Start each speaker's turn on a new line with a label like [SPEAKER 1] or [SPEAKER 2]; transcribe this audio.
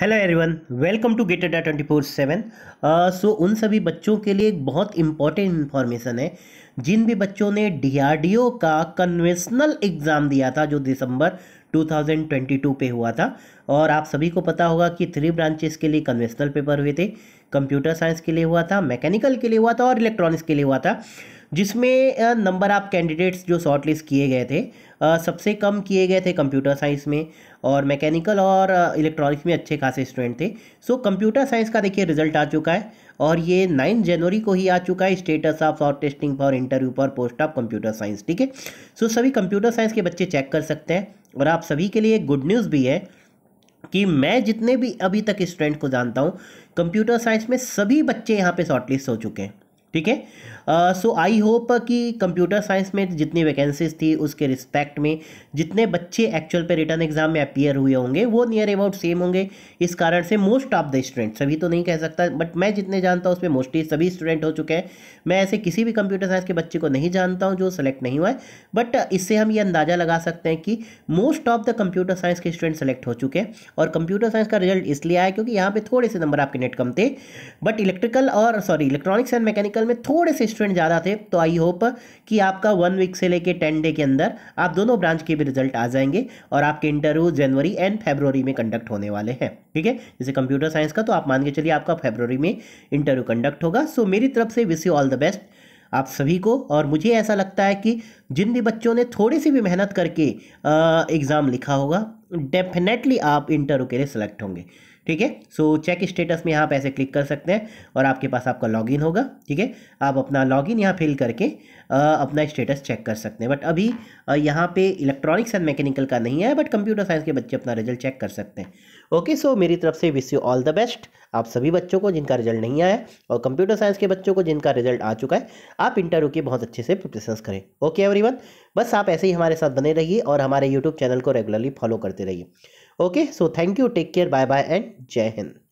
[SPEAKER 1] hello everyone welcome to Gate DA twenty four seven so उन सभी बच्चों के लिए एक बहुत इम्पॉर्टेंट इन्फॉर्मेशन है जिन भी बच्चों ने डीआरडीओ का कन्वेंशनल एग्ज़ाम दिया था जो दिसंबर 2022 पे हुआ था और आप सभी को पता होगा कि थ्री ब्रांचेस के लिए कन्वेंशनल पेपर हुए थे कंप्यूटर साइंस के लिए हुआ था मैकेनिकल के लिए हुआ था और इलेक्ट्रॉनिक्स के लिए हुआ था जिसमें नंबर ऑफ कैंडिडेट्स जो शॉर्टलिस्ट किए गए थे सबसे कम किए गए थे कंप्यूटर साइंस में और मैकेनिकल और इलेक्ट्रॉनिक्स में अच्छे खासे स्टूडेंट थे सो कंप्यूटर साइंस का देखिए रिजल्ट आ चुका है और ये नाइन जनवरी को ही आ चुका है status of short testing for interview for post of computer science ठीक है सो सभी कंप्यूटर साइंस के बच्चे चेक कर सकते हैं और आप सभी के लिए गुड न्यूज़ भी है कि मैं जितने भी अभी तक स्टूडेंट को जानता हूँ कंप्यूटर साइंस में सभी बच्चे यहाँ पे शॉर्टलिस्ट हो चुके हैं ठीक है सो आई होप कि कंप्यूटर साइंस में जितनी वैकेंसीज थी उसके रिस्पेक्ट में जितने बच्चे एक्चुअल पे रिटर्न एग्जाम में अपियर हुए होंगे वो नियर अबाउट सेम होंगे इस कारण से मोस्ट ऑफ द स्टूडेंट सभी तो नहीं कह सकता बट मैं जितने जानता हूँ उसमें मोस्टली सभी स्टूडेंट हो चुके हैं मैं ऐसे किसी भी कंप्यूटर साइंस के बच्चे को नहीं जानता हूँ जो सेलेक्ट नहीं हुआ है बट इससे हम ये अंदाज़ा लगा सकते हैं कि most of the computer science के स्टूडेंट सेलेक्ट हो चुके हैं और कंप्यूटर साइंस का रिजल्ट इसलिए आया क्योंकि यहाँ पर थोड़े से नंबर आपके नेट कम थे बट इलेक्ट्रिकल और sorry electronics and mechanical sectional में थोड़े से स्टूडेंट ज़्यादा थे तो आई होप कि आपका वन वीक से लेके टेन डे के अंदर आप दोनों ब्रांच के भी रिजल्ट आ जाएंगे और आपके इंटरव्यू जनवरी एंड फेबररी में कंडक्ट होने वाले हैं ठीक है जैसे कंप्यूटर साइंस का तो आप मान के चलिए आपका फेबररी में इंटरव्यू कंडक्ट होगा सो मेरी तरफ से wish you all the best आप सभी को और मुझे ऐसा लगता है कि जिन भी बच्चों ने थोड़ी सी भी मेहनत करके एग्ज़ाम लिखा होगा डेफिनेटली आप इंटरव्यू के लिए सेलेक्ट होंगे ठीक है सो चेक स्टेटस में यहाँ पे ऐसे क्लिक कर सकते हैं और आपके पास आपका लॉगिन होगा ठीक है आप अपना लॉगिन यहाँ फिल करके आ, अपना स्टेटस चेक कर सकते हैं बट अभी यहाँ पे इलेक्ट्रॉनिक्स एंड मैकेनिकल का नहीं है बट कंप्यूटर साइंस के बच्चे अपना रिजल्ट चेक कर सकते हैं ओके सो मेरी तरफ से wish you all the best आप सभी बच्चों को जिनका रिजल्ट नहीं आया और कंप्यूटर साइंस के बच्चों को जिनका रिजल्ट आ चुका है आप इंटरव्यू के बहुत अच्छे से प्रिपरेशन करें ओके वन बस आप ऐसे ही हमारे साथ बने रहिए और हमारे यूट्यूब चैनल को रेगुलरली फॉलो करते रहिए okay so thank you take care bye bye and जय हिंद